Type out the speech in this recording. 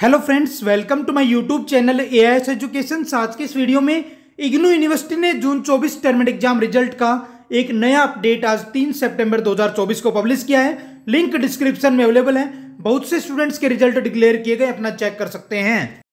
hello friends welcome to my YouTube channel a education आज के इस वीडियो में इग्नू यूनिवर्सिटी ने जून 24 टर्मेट एग्जाम रिजल्ट का एक नया अपडेट आज 3 सितंबर 2024 को पब्लिश किया है लिंक डिस्क्रिप्शन में अवेलेबल है बहुत से स्टूडेंट्स के रिजल्ट डिक्लेयर किए गए अपना चेक कर सकते हैं